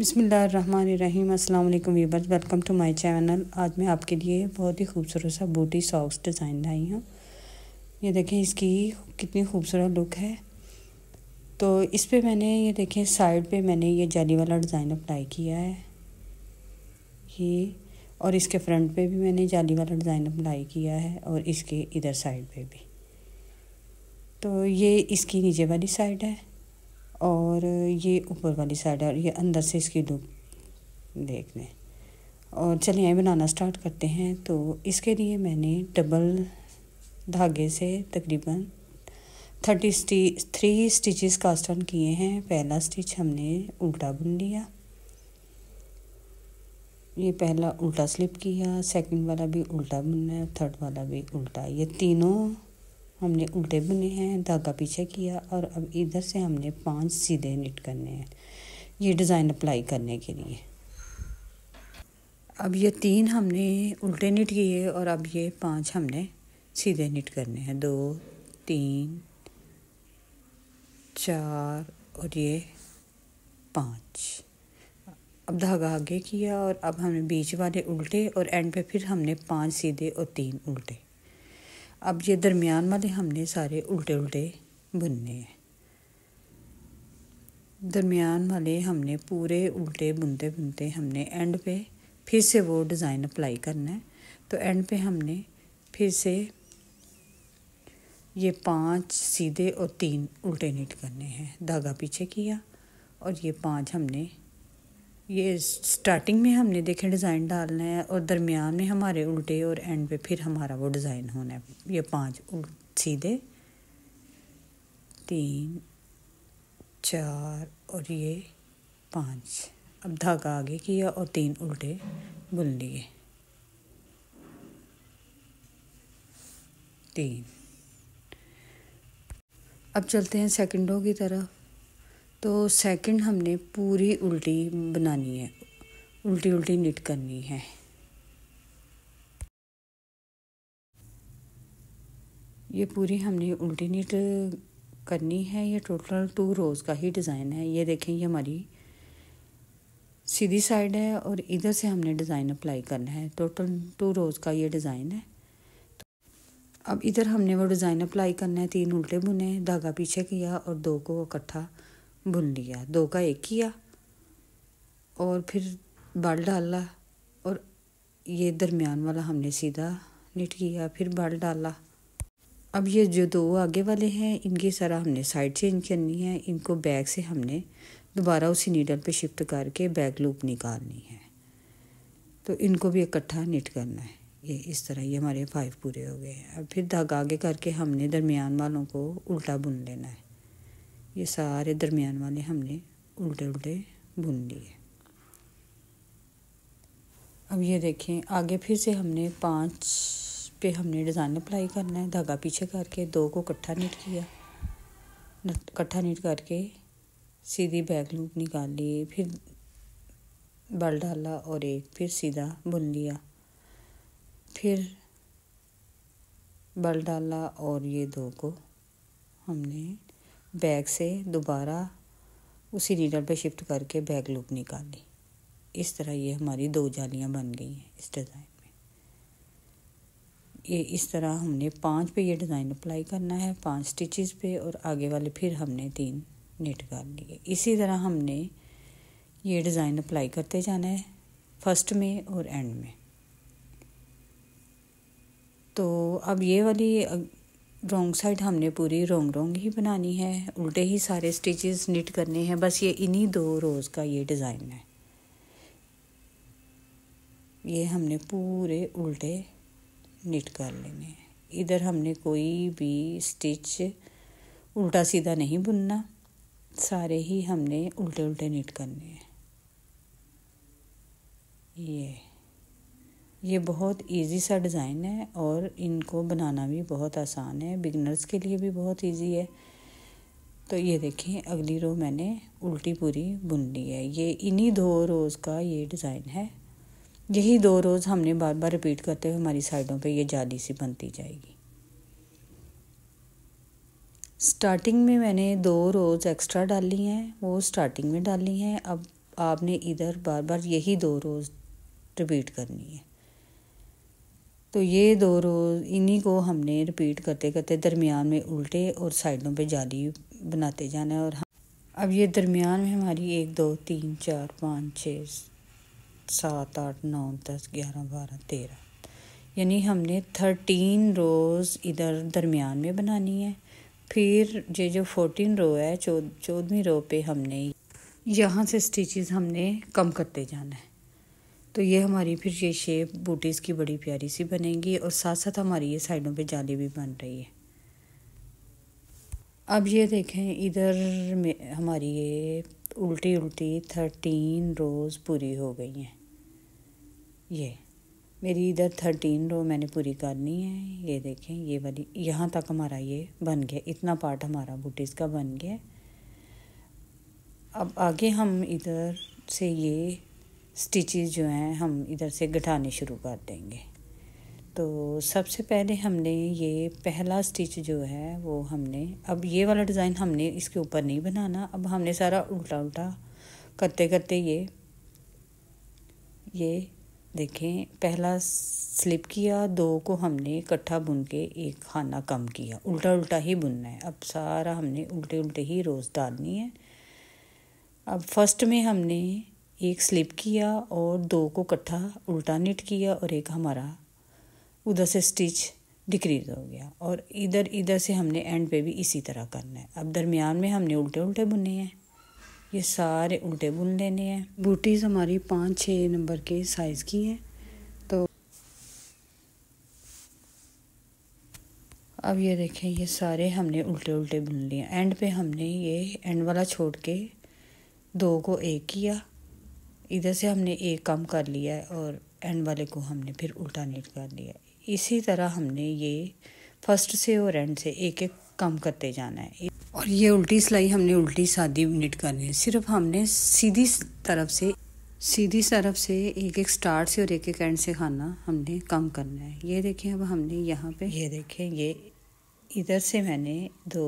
अस्सलाम अल्लाम viewers welcome to my channel आज मैं आपके लिए बहुत ही खूबसूरत सा बूटी सॉक्स डिज़ाइन लाई हूँ ये देखें इसकी कितनी खूबसूरत लुक है तो इस पर मैंने ये देखें साइड पे मैंने ये जाली वाला डिज़ाइन अप्लाई किया है ये और इसके फ्रंट पे भी मैंने जाली वाला डिज़ाइन अप्लाई किया है और इसके इधर साइड पे भी तो ये इसकी नीचे वाली साइड है और ये ऊपर वाली साइड है और ये अंदर से इसकी धूप देख लें और चलिए बनाना स्टार्ट करते हैं तो इसके लिए मैंने डबल धागे से तकरीबन थर्टी स्टी थ्री स्टिचेस ऑन किए हैं पहला स्टिच हमने उल्टा बुन लिया ये पहला उल्टा स्लिप किया सेकंड वाला भी उल्टा बुनना है थर्ड वाला भी उल्टा ये तीनों हमने उल्टे बुने हैं धागा पीछे किया और अब इधर से हमने पांच सीधे निट करने हैं ये डिज़ाइन अप्लाई करने के लिए अब ये तीन हमने उल्टे निट किए और अब ये पांच हमने सीधे निट करने हैं दो तीन चार और ये पाँच अब धागा आगे किया और अब हमने बीच वाले उल्टे और एंड पे फिर हमने पांच सीधे और तीन उल्टे अब ये दरमियान वाले हमने सारे उल्टे उल्टे बुनने हैं दरमियान वाले हमने पूरे उल्टे बुनते बुनते हमने एंड पे फिर से वो डिज़ाइन अप्लाई करना है तो एंड पे हमने फिर से ये पांच सीधे और तीन उल्टे नीट करने हैं धागा पीछे किया और ये पांच हमने ये स्टार्टिंग में हमने देखे डिज़ाइन डालना है और दरमियान में हमारे उल्टे और एंड पे फिर हमारा वो डिज़ाइन होना है ये पांच सीधे तीन चार और ये पांच अब धागा आगे किया और तीन उल्टे बुन लिए तीन अब चलते हैं सेकंडों की तरफ तो सेकंड हमने पूरी उल्टी बनानी है उल्टी उल्टी निट करनी है ये पूरी हमने उल्टी निट करनी है ये टोटल टू रोज़ का ही डिज़ाइन है ये देखें ये हमारी सीधी साइड है और इधर से हमने डिज़ाइन अप्लाई करना है टोटल टू रोज़ का ये डिज़ाइन है तो अब इधर हमने वो डिज़ाइन अप्लाई करना है तीन उल्टे बुने धागा पीछे किया और दो को इकट्ठा भुन लिया दो का एक किया और फिर बाल डाला और ये दरमियान वाला हमने सीधा निट किया फिर बाल डाला अब ये जो दो आगे वाले हैं इनकी सारा हमने साइड चेंज करनी है इनको बैग से हमने दोबारा उसी नीडल पे शिफ्ट करके बैक लूप निकालनी है तो इनको भी इकट्ठा निट करना है ये इस तरह ये हमारे फाइव पूरे हो गए हैं अब फिर धागा आगे करके हमने दरमियान वालों को उल्टा बुन लेना है ये सारे दरमियान वाले हमने उल्टे उल्टे बुन लिए अब ये देखें आगे फिर से हमने पाँच पे हमने डिज़ाइन अप्लाई करना है धागा पीछे करके दो को कट्ठा नीट किया कट्ठा नीट करके सीधी बैक लूप निकाल ली फिर बल डाला और एक फिर सीधा बुन लिया फिर बल डाला और ये दो को हमने बैग से दोबारा उसी नीडल पे शिफ्ट करके बैक लूप निकाल ली इस तरह ये हमारी दो जालियाँ बन गई हैं इस डिज़ाइन में ये इस तरह हमने पांच पे ये डिज़ाइन अप्लाई करना है पांच स्टिचेस पे और आगे वाले फिर हमने तीन नेट कर लिए इसी तरह हमने ये डिज़ाइन अप्लाई करते जाना है फर्स्ट में और एंड में तो अब ये वाली रोंग साइड हमने पूरी रोंग रोंग ही बनानी है उल्टे ही सारे स्टिचेस निट करने हैं बस ये इन्हीं दो रोज़ का ये डिज़ाइन है ये हमने पूरे उल्टे निट कर लेने हैं इधर हमने कोई भी स्टिच उल्टा सीधा नहीं बुनना सारे ही हमने उल्टे उल्टे निट करने हैं ये ये बहुत इजी सा डिज़ाइन है और इनको बनाना भी बहुत आसान है बिगनर्स के लिए भी बहुत इजी है तो ये देखिए अगली रो मैंने उल्टी पूरी बुन ली है ये इन्हीं दो रोज़ का ये डिज़ाइन है यही दो रोज़ हमने बार बार रिपीट करते हुए हमारी साइडों पे ये जाली सी बनती जाएगी स्टार्टिंग में मैंने दो रोज़ एक्स्ट्रा डाली हैं वो स्टार्टिंग में डाली हैं अब आपने इधर बार बार यही दो रोज़ रिपीट करनी है तो ये दो रोज़ इन्हीं को हमने रिपीट करते करते दरमियान में उल्टे और साइडों पे जाली बनाते जाना है और अब ये दरमियान में हमारी एक दो तीन चार पाँच छः सात आठ नौ दस ग्यारह बारह तेरह यानी हमने थर्टीन रोज़ इधर दरमियान में बनानी है फिर ये जो फोर्टीन रो है चौदहवीं रो पे हमने यहाँ से स्टिचेस हमने कम करते जाना है तो ये हमारी फिर ये शेप बूटीज़ की बड़ी प्यारी सी बनेगी और साथ साथ हमारी ये साइडों पे जाली भी बन रही है अब ये देखें इधर में हमारी ये उल्टी उल्टी थर्टीन रोज़ पूरी हो गई हैं ये मेरी इधर थर्टीन रो मैंने पूरी करनी है ये देखें ये वाली यहाँ तक हमारा ये बन गया इतना पार्ट हमारा बूटीज़ का बन गया अब आगे हम इधर से ये स्टिचेस जो हैं हम इधर से गठाने शुरू कर देंगे तो सबसे पहले हमने ये पहला स्टिच जो है वो हमने अब ये वाला डिज़ाइन हमने इसके ऊपर नहीं बनाना अब हमने सारा उल्टा उल्टा करते करते ये ये देखें पहला स्लिप किया दो को हमने इकट्ठा बुन के एक खाना कम किया उल्टा उल्टा ही बुनना है अब सारा हमने उल्टे उल्टे ही रोज़ डालनी है अब फर्स्ट में हमने एक स्लिप किया और दो को कट्ठा उल्टा निट किया और एक हमारा उधर से स्टिच डिक्रीज हो गया और इधर इधर से हमने एंड पे भी इसी तरह करना है अब दरमियान में हमने उल्टे उल्टे बुने हैं ये सारे उल्टे बुन लेने हैं बूटीज़ हमारी पाँच छः नंबर के साइज़ की हैं तो अब ये देखें ये सारे हमने उल्टे उल्टे बुन लिए एंड पे हमने ये एंड वाला छोड़ के दो को एक किया इधर से हमने एक कम कर लिया है और एंड वाले को हमने फिर उल्टा नीट कर लिया इसी तरह हमने ये फर्स्ट से और एंड से एक एक कम करते जाना है और ये उल्टी सिलाई हमने उल्टी सादी नीट करनी है सिर्फ हमने सीधी तरफ से सीधी तरफ से एक एक स्टार्ट से और एक एक एंड से खाना हमने कम करना है ये देखें अब हमने यहाँ पे ये देखें ये इधर से मैंने दो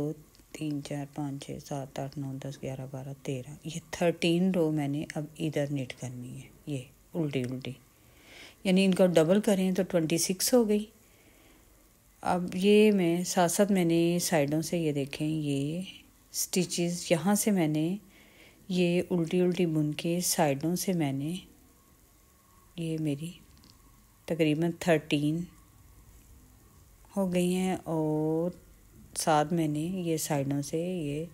तीन चार पाँच छः सात आठ नौ दस ग्यारह बारह तेरह ये थर्टीन रो मैंने अब इधर निट करनी है ये उल्टी उल्टी यानी इनका डबल करें तो ट्वेंटी सिक्स हो गई अब ये मैं साथ साथ मैंने साइडों से ये देखें ये स्टिचेस यहाँ से मैंने ये उल्टी उल्टी बुन के साइडों से मैंने ये मेरी तकरीबन थर्टीन हो गई हैं और साथ मैंने ये साइडों से ये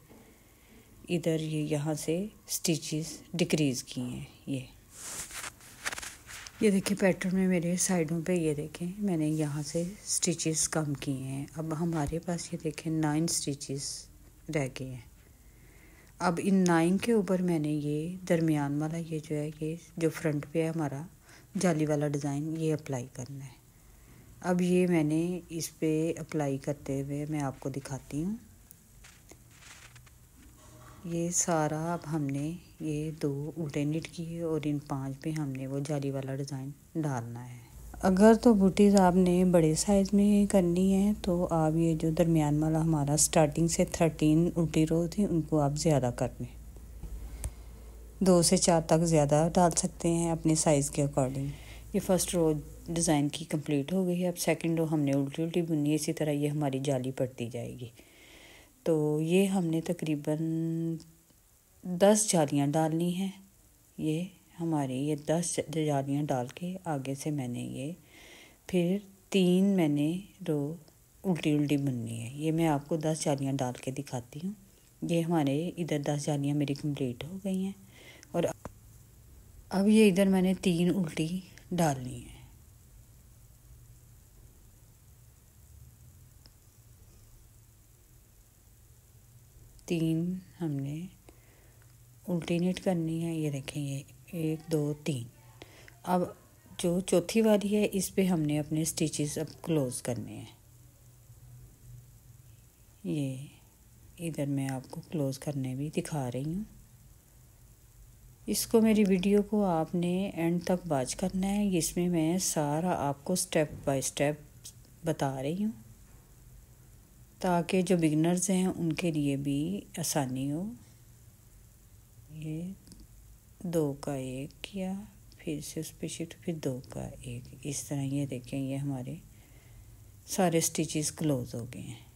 इधर ये यहाँ से स्टिचेस डिक्रीज़ की हैं ये ये देखिए पैटर्न में मेरे साइडों पे ये देखें मैंने यहाँ से स्टिचेस कम किए हैं अब हमारे पास ये देखें नाइन स्टिचेस रह गए हैं अब इन नाइन के ऊपर मैंने ये दरमियान वाला ये जो है ये जो फ्रंट पे है हमारा जाली वाला डिज़ाइन ये अप्लाई करना है अब ये मैंने इस पर अप्लाई करते हुए मैं आपको दिखाती हूँ ये सारा अब हमने ये दो उल्टे निट किए और इन पांच पे हमने वो जाली वाला डिज़ाइन डालना है अगर तो बूटीज़ आपने बड़े साइज़ में करनी है तो आप ये जो दरमियान वाला हमारा स्टार्टिंग से थर्टीन उल्टी रो थी उनको आप ज़्यादा कर लें दो से चार तक ज़्यादा डाल सकते हैं अपने साइज़ के अकॉर्डिंग ये फर्स्ट रोज डिज़ाइन की कंप्लीट हो गई है अब सेकंड रो हमने उल्टी उल्टी बुनी है इसी तरह ये हमारी जाली पड़ती जाएगी तो ये हमने तकरीबन दस जालियाँ डालनी हैं ये हमारी ये दस जालियाँ डाल के आगे से मैंने ये फिर तीन मैंने रो उल्टी उल्टी बुननी है ये मैं आपको दस जालियाँ डाल के दिखाती हूँ ये हमारे इधर दस जालियाँ मेरी कंप्लीट हो गई हैं और अब ये इधर मैंने तीन उल्टी डालनी है तीन हमने उल्टीनेट करनी है ये ये एक दो तीन अब जो चौथी वाली है इस पे हमने अपने स्टिचेस अब क्लोज करने हैं ये इधर मैं आपको क्लोज़ करने भी दिखा रही हूँ इसको मेरी वीडियो को आपने एंड तक वॉच करना है इसमें मैं सारा आपको स्टेप बाय स्टेप बता रही हूँ ताकि जो बिगनर्स हैं उनके लिए भी आसानी हो ये दो का एक किया फिर से उस पर शिफ्ट फिर दो का एक इस तरह ये देखें ये हमारे सारे स्टिचेस क्लोज हो गए हैं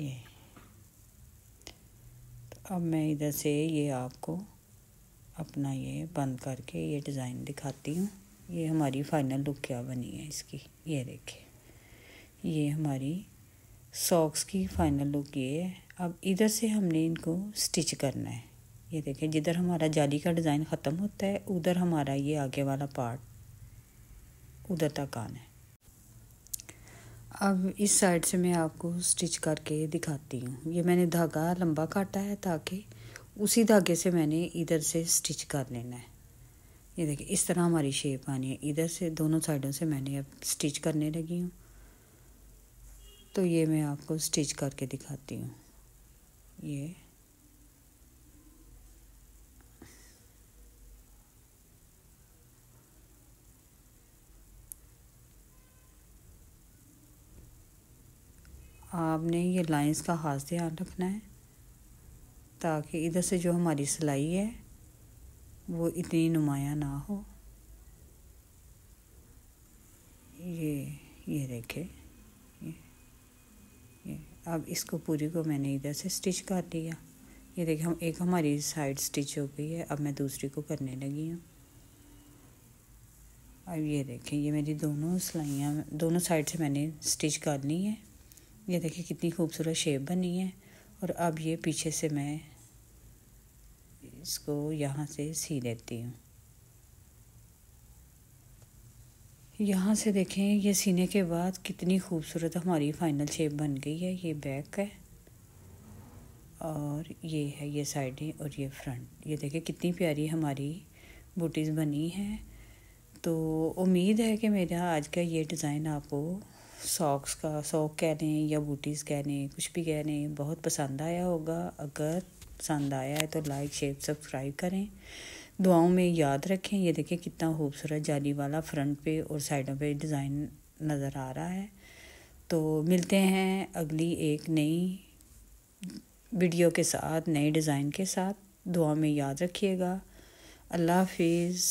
ये तो अब मैं इधर से ये आपको अपना ये बंद करके ये डिज़ाइन दिखाती हूँ ये हमारी फाइनल लुक क्या बनी है इसकी ये देखिए ये हमारी सॉक्स की फाइनल लुक ये है अब इधर से हमने इनको स्टिच करना है ये देखिए जिधर हमारा जाली का डिज़ाइन ख़त्म होता है उधर हमारा ये आगे वाला पार्ट उधर तक आना है अब इस साइड से मैं आपको स्टिच करके दिखाती हूँ ये मैंने धागा लंबा काटा है ताकि उसी धागे से मैंने इधर से स्टिच कर लेना है ये देखिए इस तरह हमारी शेप आनी है इधर से दोनों साइडों से मैंने अब स्टिच करने लगी हूँ तो ये मैं आपको स्टिच करके दिखाती हूँ ये आपने ये लाइंस का खास ध्यान रखना है ताकि इधर से जो हमारी सिलाई है वो इतनी नुमाया ना हो ये ये देखे ये, ये अब इसको पूरी को मैंने इधर से स्टिच कर लिया ये देखे हम एक हमारी साइड स्टिच हो गई है अब मैं दूसरी को करने लगी हूँ अब ये देखें ये मेरी दोनों सिलाइयाँ दोनों साइड से मैंने स्टिच कर ली है ये देखें कितनी खूबसूरत शेप बनी है और अब ये पीछे से मैं इसको यहाँ से सी लेती हूँ यहाँ से देखें ये सीने के बाद कितनी खूबसूरत हमारी फाइनल शेप बन गई है ये बैक है और ये है ये साइडें और ये फ्रंट ये देखें कितनी प्यारी हमारी बूटीज़ बनी हैं तो उम्मीद है कि मेरा आज का ये डिज़ाइन आपको सॉक्स का सॉक कहने या बूटीज़ कहने कुछ भी कहने बहुत पसंद आया होगा अगर पसंद आया है तो लाइक शेयर सब्सक्राइब करें दुआओं में याद रखें ये देखें कितना खूबसूरत जाली वाला फ्रंट पे और साइडों पे डिज़ाइन नज़र आ रहा है तो मिलते हैं अगली एक नई वीडियो के साथ नए डिज़ाइन के साथ दुआ में याद रखिएगा अल्लाह हाफिज़